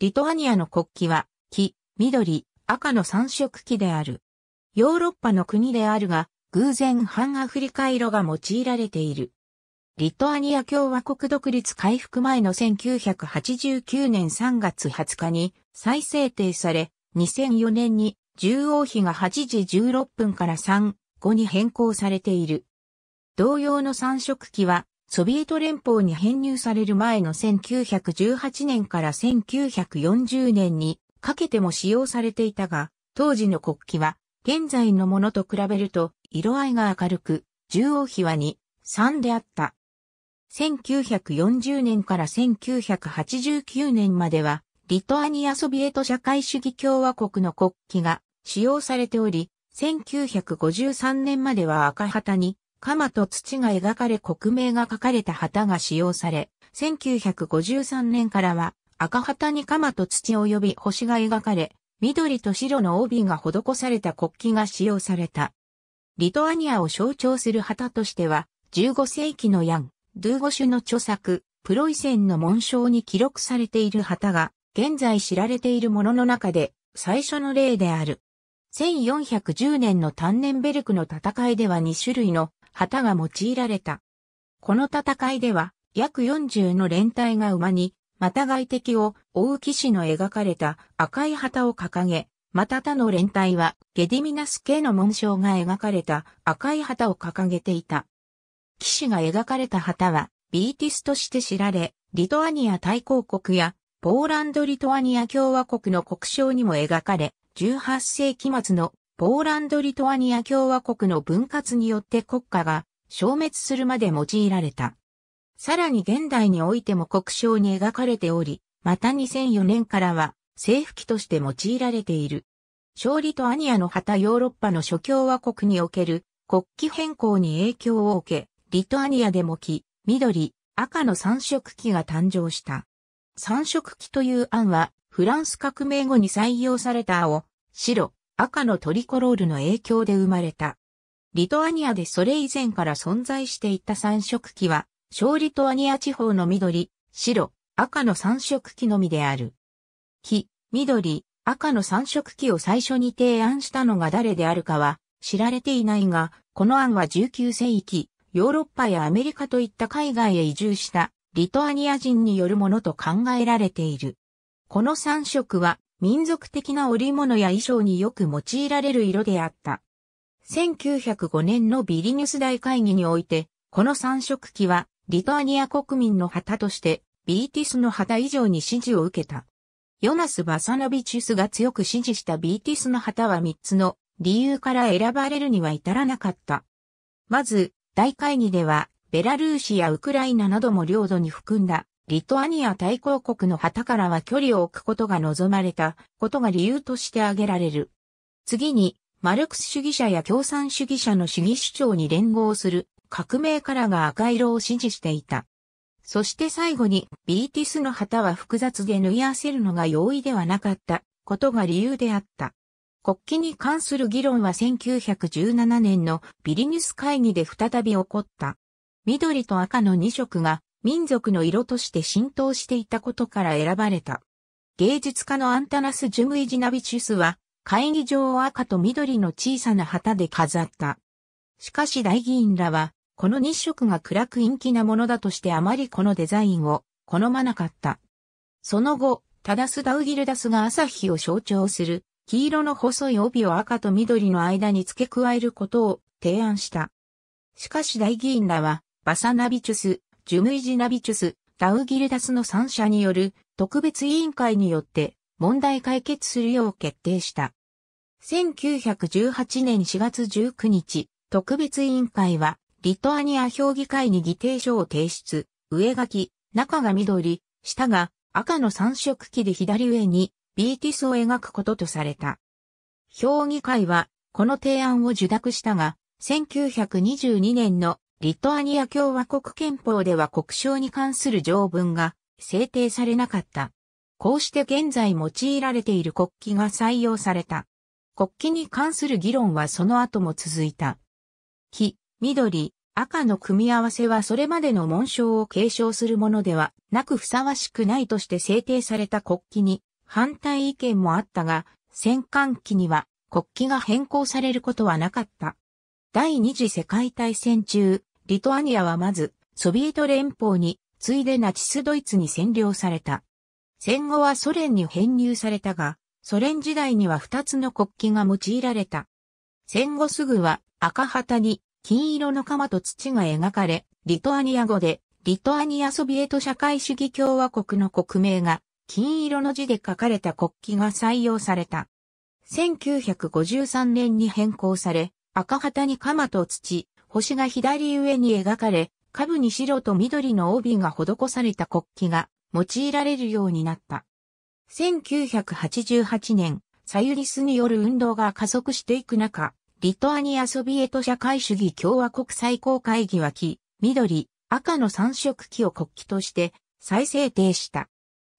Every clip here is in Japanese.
リトアニアの国旗は、黄、緑、赤の三色旗である。ヨーロッパの国であるが、偶然反アフリカ色が用いられている。リトアニア共和国独立回復前の1989年3月20日に再制定され、2004年に中央比が8時16分から3、5に変更されている。同様の三色旗はソビエト連邦に編入される前の1918年から1940年にかけても使用されていたが、当時の国旗は現在のものと比べると色合いが明るく、中央比は2、3であった。1940年から1989年までは、リトアニアソビエト社会主義共和国の国旗が使用されており、1953年までは赤旗に鎌と土が描かれ国名が書かれた旗が使用され、1953年からは赤旗に鎌と土及び星が描かれ、緑と白の帯が施された国旗が使用された。リトアニアを象徴する旗としては、15世紀のヤン、ドゥーゴシュの著作、プロイセンの紋章に記録されている旗が、現在知られているものの中で、最初の例である。1410年のタンネンベルクの戦いでは2種類の旗が用いられた。この戦いでは、約40の連隊が馬に、また外敵を追う騎士の描かれた赤い旗を掲げ、また他の連隊はゲディミナス系の紋章が描かれた赤い旗を掲げていた。騎士が描かれた旗はビーティスとして知られ、リトアニア大公国やポーランド・リトアニア共和国の国章にも描かれ、18世紀末のポーランド・リトアニア共和国の分割によって国家が消滅するまで用いられた。さらに現代においても国章に描かれており、また2004年からは政府機として用いられている。小リトアニアの旗ヨーロッパの諸共和国における国旗変更に影響を受け、リトアニアでも黄、緑、赤の三色旗が誕生した。三色旗という案は、フランス革命後に採用された青、白、赤のトリコロールの影響で生まれた。リトアニアでそれ以前から存在していた三色旗は、小リトアニア地方の緑、白、赤の三色旗のみである。黄、緑、赤の三色旗を最初に提案したのが誰であるかは知られていないが、この案は19世紀、ヨーロッパやアメリカといった海外へ移住したリトアニア人によるものと考えられている。この三色は民族的な織物や衣装によく用いられる色であった。1905年のビリニュス大会議において、この三色旗は、リトアニア国民の旗として、ビーティスの旗以上に支持を受けた。ヨナス・バサノビチュスが強く支持したビーティスの旗は三つの理由から選ばれるには至らなかった。まず、大会議では、ベラルーシやウクライナなども領土に含んだリトアニア大公国の旗からは距離を置くことが望まれたことが理由として挙げられる。次に、マルクス主義者や共産主義者の主義主張に連合する革命からが赤色を支持していた。そして最後に、ビーティスの旗は複雑で縫い合わせるのが容易ではなかったことが理由であった。国旗に関する議論は1917年のビリニュス会議で再び起こった。緑と赤の2色が民族の色として浸透していたことから選ばれた。芸術家のアンタナス・ジュムイジナビチュスは、会議場を赤と緑の小さな旗で飾った。しかし大議員らは、この日色が暗く陰気なものだとしてあまりこのデザインを好まなかった。その後、タダス・ダウギルダスが朝日を象徴する黄色の細い帯を赤と緑の間に付け加えることを提案した。しかし大議員らは、バサナビチュス、ジュムイジナビチュス、ダウギルダスの3者による特別委員会によって問題解決するよう決定した。1918年4月19日、特別委員会は、リトアニア評議会に議定書を提出、上書き、中が緑、下が赤の三色機で左上にビーティスを描くこととされた。評議会は、この提案を受諾したが、1922年のリトアニア共和国憲法では国章に関する条文が制定されなかった。こうして現在用いられている国旗が採用された。国旗に関する議論はその後も続いた。黄、緑、赤の組み合わせはそれまでの紋章を継承するものではなくふさわしくないとして制定された国旗に反対意見もあったが、戦艦機には国旗が変更されることはなかった。第二次世界大戦中、リトアニアはまず、ソビエト連邦に、ついでナチスドイツに占領された。戦後はソ連に編入されたが、ソ連時代には2つの国旗が用いられた。戦後すぐは赤旗に金色の鎌と土が描かれ、リトアニア語でリトアニアソビエト社会主義共和国の国名が金色の字で書かれた国旗が採用された。1953年に変更され、赤旗に鎌と土、星が左上に描かれ、下部に白と緑の帯が施された国旗が用いられるようになった。1988年、サユリスによる運動が加速していく中、リトアニアソビエト社会主義共和国最高会議は黄、緑、赤の三色旗を国旗として再制定した。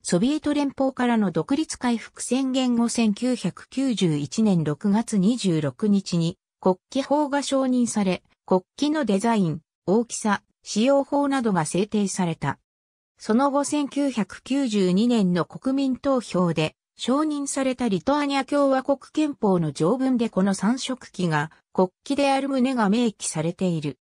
ソビエト連邦からの独立回復宣言後1991年6月26日に国旗法が承認され、国旗のデザイン、大きさ、使用法などが制定された。その後1992年の国民投票で承認されたリトアニア共和国憲法の条文でこの三色旗が国旗である旨が明記されている。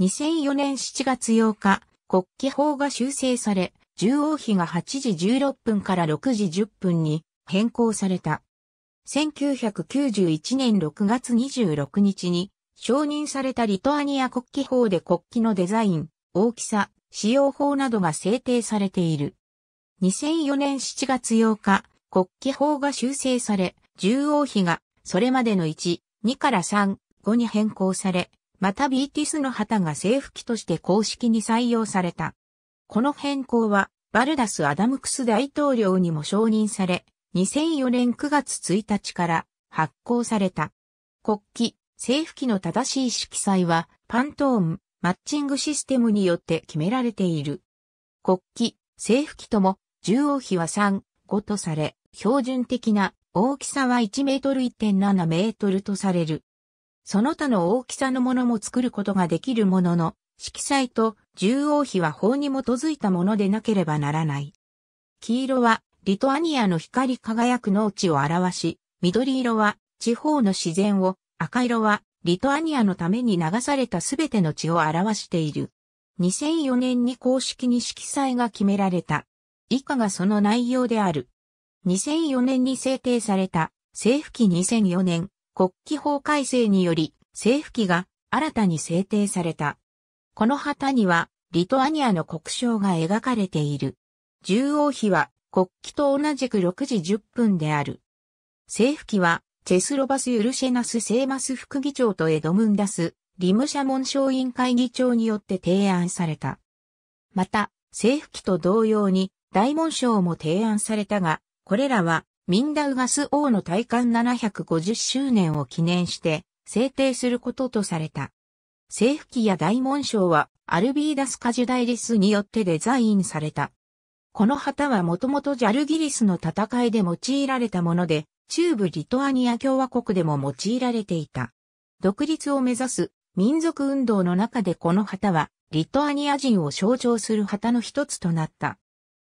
2004年7月8日、国旗法が修正され、中央比が8時16分から6時10分に変更された。1991年6月26日に承認されたリトアニア国旗法で国旗のデザイン、大きさ、使用法などが制定されている。2004年7月8日、国旗法が修正され、重王妃がそれまでの1、2から3、5に変更され、またビーティスの旗が政府旗として公式に採用された。この変更は、バルダス・アダムクス大統領にも承認され、2004年9月1日から発行された。国旗、政府機の正しい色彩は、パントーン、マッチングシステムによって決められている。国旗、政府機とも、中央比は3、5とされ、標準的な大きさは1メートル1.7メートルとされる。その他の大きさのものも作ることができるものの、色彩と中央比は法に基づいたものでなければならない。黄色はリトアニアの光り輝く農地を表し、緑色は地方の自然を赤色はリトアニアのために流されたすべての血を表している。2004年に公式に色彩が決められた。以下がその内容である。2004年に制定された政府機2004年国旗法改正により政府機が新たに制定された。この旗にはリトアニアの国章が描かれている。重王比は国旗と同じく6時10分である。政府機はチェスロバス・ユルシェナス・セーマス副議長とエドムンダス、リムシャモン委員会議長によって提案された。また、政府機と同様に大門賞も提案されたが、これらはミンダウガス王の戴冠750周年を記念して制定することとされた。政府機や大門賞はアルビーダス・カジュダイリスによってデザインされた。この旗はもともとジャルギリスの戦いで用いられたもので、中部リトアニア共和国でも用いられていた。独立を目指す民族運動の中でこの旗はリトアニア人を象徴する旗の一つとなった。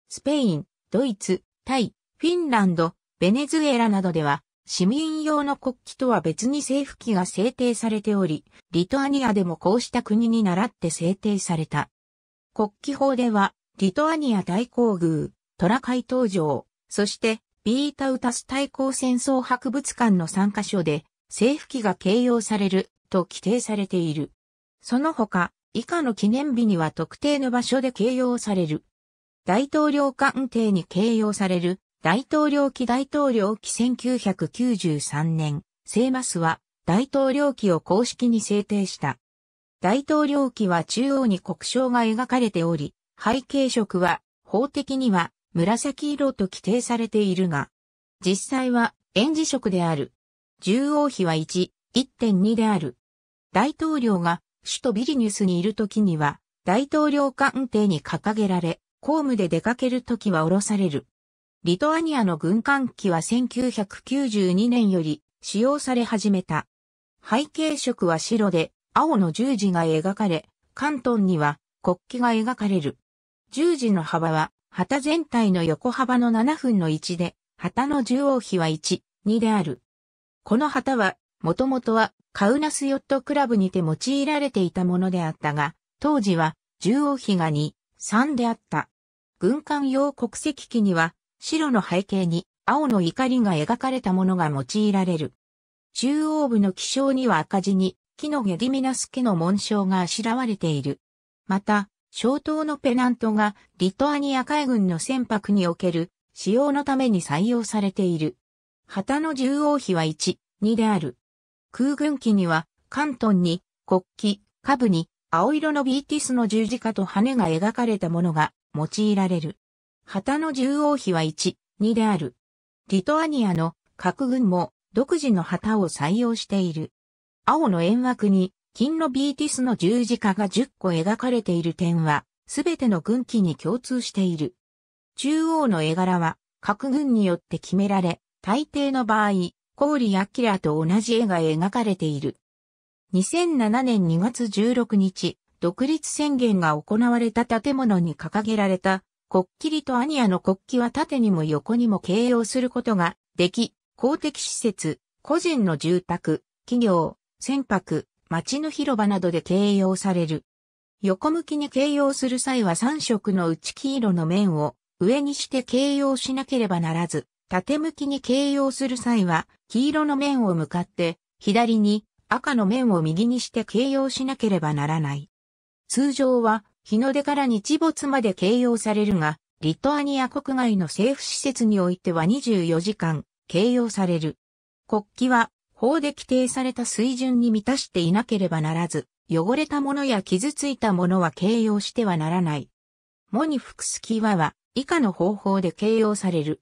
スペイン、ドイツ、タイ、フィンランド、ベネズエラなどでは市民用の国旗とは別に政府旗が制定されており、リトアニアでもこうした国に倣って制定された。国旗法では、リトアニア大皇宮、トラ海東城、そしてビータウタス対抗戦争博物館の3カ所で、政府機が掲揚されると規定されている。その他、以下の記念日には特定の場所で掲揚される。大統領官邸に掲揚される大統領期大統領期1993年、セーマスは大統領期を公式に制定した。大統領期は中央に国章が描かれており、背景色は法的には紫色と規定されているが、実際は園児色である。獣王妃は1、1.2である。大統領が首都ビリニュスにいる時には、大統領官邸に掲げられ、公務で出かける時は降ろされる。リトアニアの軍艦機は1992年より使用され始めた。背景色は白で、青の十字が描かれ、関東には国旗が描かれる。十字の幅は旗全体の横幅の7分の1で、旗の縦横比は1、2である。この旗は、もともとはカウナスヨットクラブにて用いられていたものであったが、当時は縦横比が2、3であった。軍艦用国籍機には、白の背景に青の怒りが描かれたものが用いられる。中央部の気象には赤字に、木のゲディミナス家の紋章があしらわれている。また、小島のペナントがリトアニア海軍の船舶における使用のために採用されている。旗の獣王比は1、2である。空軍機には、関東に、国旗、下部に、青色のビーティスの十字架と羽が描かれたものが用いられる。旗の獣王比は1、2である。リトアニアの核軍も独自の旗を採用している。青の円枠に金のビーティスの十字架が10個描かれている点は、すべての軍旗に共通している。中央の絵柄は、各軍によって決められ、大抵の場合、コーリキラと同じ絵が描かれている。2007年2月16日、独立宣言が行われた建物に掲げられた、国旗とアニアの国旗は縦にも横にも形容することができ、公的施設、個人の住宅、企業、船舶、街の広場などで形容される。横向きに形容する際は3色のうち黄色の面を上にして形容しなければならず、縦向きに形容する際は黄色の面を向かって左に赤の面を右にして形容しなければならない。通常は日の出から日没まで形容されるが、リトアニア国外の政府施設においては24時間形容される。国旗は法で規定された水準に満たしていなければならず、汚れたものや傷ついたものは形容してはならない。モに服す際は以下の方法で形容される。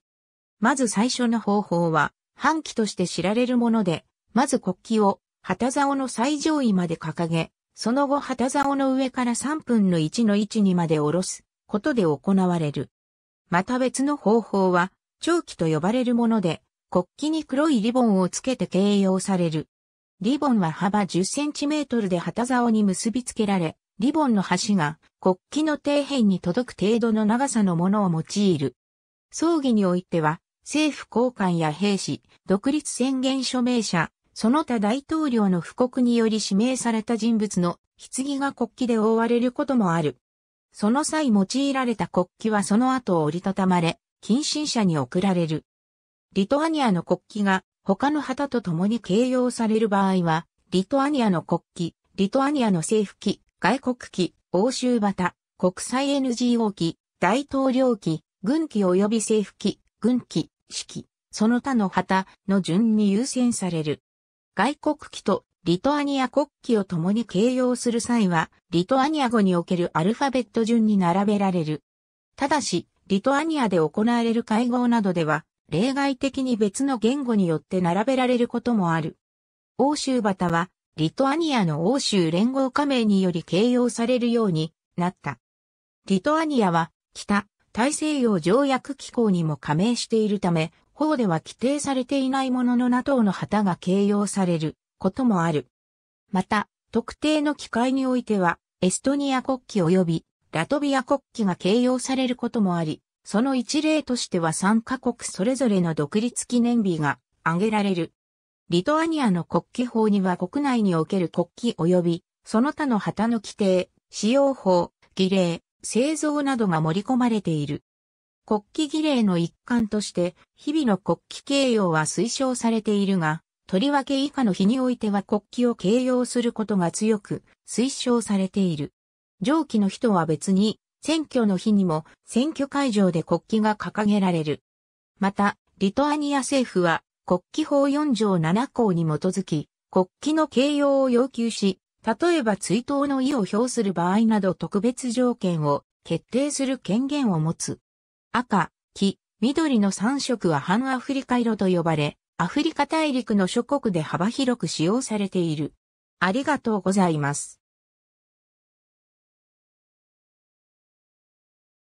まず最初の方法は、半旗として知られるもので、まず国旗を旗竿の最上位まで掲げ、その後旗竿の上から3分の1の位置にまで下ろすことで行われる。また別の方法は、長期と呼ばれるもので、国旗に黒いリボンをつけて形容される。リボンは幅10センチメートルで旗竿に結びつけられ、リボンの端が国旗の底辺に届く程度の長さのものを用いる。葬儀においては、政府高官や兵士、独立宣言署名者、その他大統領の布告により指名された人物の棺が国旗で覆われることもある。その際用いられた国旗はその後折りたたまれ、近親者に送られる。リトアニアの国旗が他の旗と共に形容される場合は、リトアニアの国旗、リトアニアの政府旗、外国旗、欧州旗、国際 NGO 旗、大統領旗、軍旗及び政府旗、軍旗、指揮、その他の旗の順に優先される。外国旗とリトアニア国旗を共に形容する際は、リトアニア語におけるアルファベット順に並べられる。ただし、リトアニアで行われる会合などでは、例外的に別の言語によって並べられることもある。欧州旗は、リトアニアの欧州連合加盟により形容されるようになった。リトアニアは、北、大西洋条約機構にも加盟しているため、法では規定されていないものの NATO の旗が形容されることもある。また、特定の機会においては、エストニア国旗及びラトビア国旗が形容されることもあり、その一例としては3カ国それぞれの独立記念日が挙げられる。リトアニアの国旗法には国内における国旗及びその他の旗の規定、使用法、儀礼、製造などが盛り込まれている。国旗儀礼の一環として、日々の国旗形容は推奨されているが、とりわけ以下の日においては国旗を形容することが強く推奨されている。上記の人は別に選挙の日にも選挙会場で国旗が掲げられる。また、リトアニア政府は国旗法4条7項に基づき、国旗の形容を要求し、例えば追悼の意を表する場合など特別条件を決定する権限を持つ。赤、黄、緑の3色は半アフリカ色と呼ばれ、アフリカ大陸の諸国で幅広く使用されている。ありがとうございます。